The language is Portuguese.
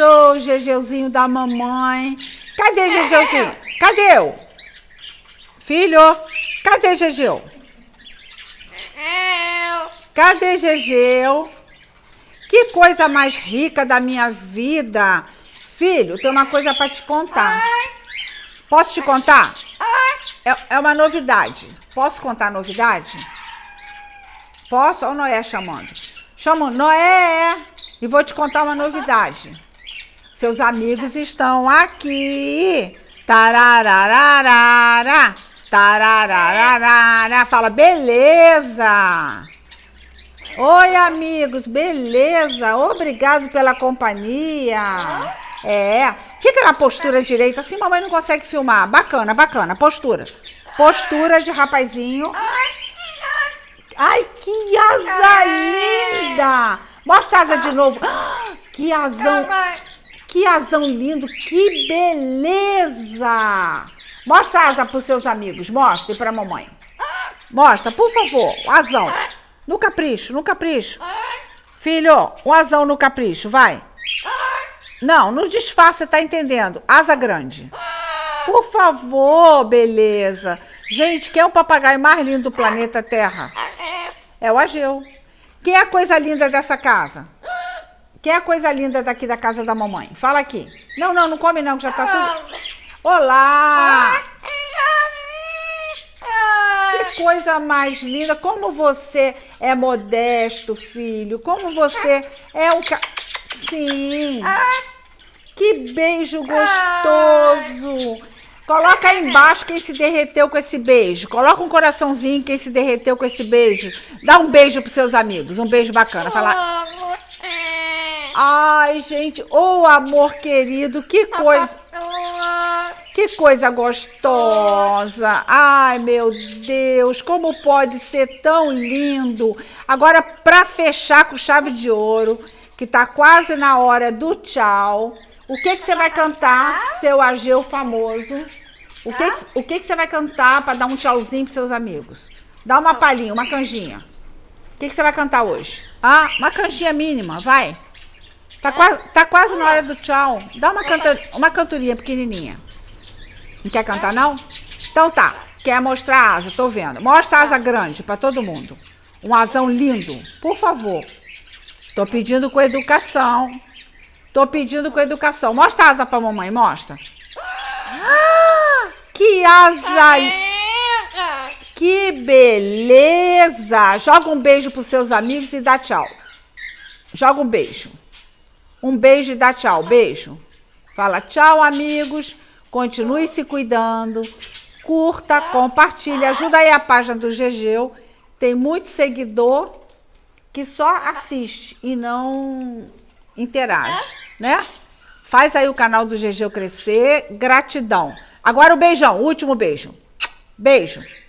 achou o Gegeuzinho da mamãe? Cadê Gegeuzinho? Cadê eu? Filho, cadê Gegeu? Cadê Gegeu? Que coisa mais rica da minha vida. Filho, tem uma coisa para te contar. Posso te contar? É, é uma novidade. Posso contar a novidade? Posso? Olha o Noé chamando. Chamo Noé! E vou te contar uma novidade. Seus amigos estão aqui. Tararararara. Tararararara. Fala, beleza. Oi, amigos, beleza? Obrigado pela companhia. É, fica na postura direita, assim mamãe não consegue filmar. Bacana, bacana, postura. Postura de rapazinho. Ai, que asa linda! Mostra a asa de novo. Ah, que asão. Que azão lindo, que beleza! Mostra a asa para seus amigos, mostra e a mamãe. Mostra, por favor, o azão. No capricho, no capricho. Filho, o azão no capricho, vai. Não, disfarce, você Está entendendo. Asa grande. Por favor, beleza. Gente, quem é o papagaio mais lindo do planeta Terra? É o Ageu. Quem é a coisa linda dessa casa? Quem é a coisa linda daqui da casa da mamãe? Fala aqui. Não, não, não come não, que já tá tudo. Olá! Que coisa mais linda! Como você é modesto, filho! Como você é um. Ca... Sim! Que beijo gostoso! Coloca aí embaixo quem se derreteu com esse beijo. Coloca um coraçãozinho quem se derreteu com esse beijo. Dá um beijo pros seus amigos. Um beijo bacana. Fala. Ai, gente, ô oh, amor querido, que coisa. Que coisa gostosa. Ai, meu Deus, como pode ser tão lindo. Agora, para fechar com chave de ouro, que tá quase na hora do tchau, o que que você vai cantar, seu Ageu famoso? O que, que o que, que você vai cantar para dar um tchauzinho pros seus amigos? Dá uma palhinha, uma canjinha. O que, que você vai cantar hoje? Ah, uma canjinha mínima, vai. Tá, quase, tá quase na hora do tchau. Dá uma, canta, uma cantoria pequenininha. Não quer cantar, não? Então tá. Quer mostrar a asa? Tô vendo. Mostra a asa tá. grande para todo mundo. Um asão lindo. Por favor. Tô pedindo com educação. Tô pedindo com educação. Mostra a asa pra mamãe, mostra. Ah, que asa! Tá que beleza! Joga um beijo pros seus amigos e dá tchau. Joga um beijo. Um beijo e dá tchau. Beijo. Fala tchau, amigos. Continue se cuidando. Curta, compartilhe. Ajuda aí a página do Gegeu. Tem muito seguidor que só assiste e não interage, né? Faz aí o canal do Gegeu crescer. Gratidão. Agora o beijão, último beijo. Beijo.